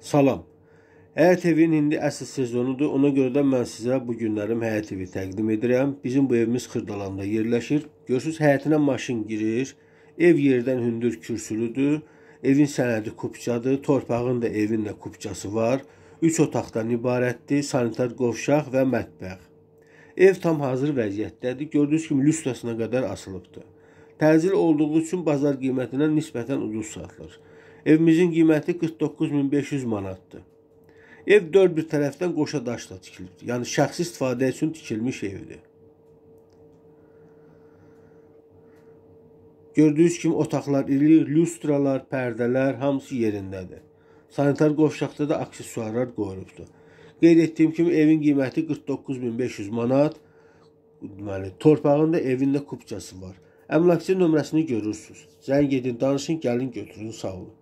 Salam. Həyat evin indi əsl sezonudur. Ona görə də mən sizə bu günlərim həyat evi təqdim edirəm. Bizim bu evimiz Xırdalanda yerləşir. Görürsüz, həyətinə maşın girir. Ev yerdən hündür kürsülüdür. Evin sənədi kupçadır. Torpağın da evin də kupçası var. 3 otaqdan ibarətdir. Sanitar qovşaq və mətbəx. Ev tam hazır vəziyyətdədir. Gördüyünüz kimi lüstrasına qədər asılıbdır. Təzil olduğu üçün bazar qiymətindən nisbətən ucuz satılır. Evimizin qiyməti 49500 manatdır. Ev dörd bir tərəfdən qoşa daşla tikilib. Yəni şəxsi istifadə üçün tikilmiş evdir. Gördüyünüz kimi otaqlar iri, lyustralar, pərdələr hamısı yerindədir. Sanitar qovşaqda da aksesuarlar qoyulubdur. Qeyd etdiyim kimi evin qiyməti 49500 manat. Deməli, torpağın da evində kupçası var. Əmlakçı nömrəsini görürsüz. Zəng edin, danışın, gəlin götürün, sağ olun.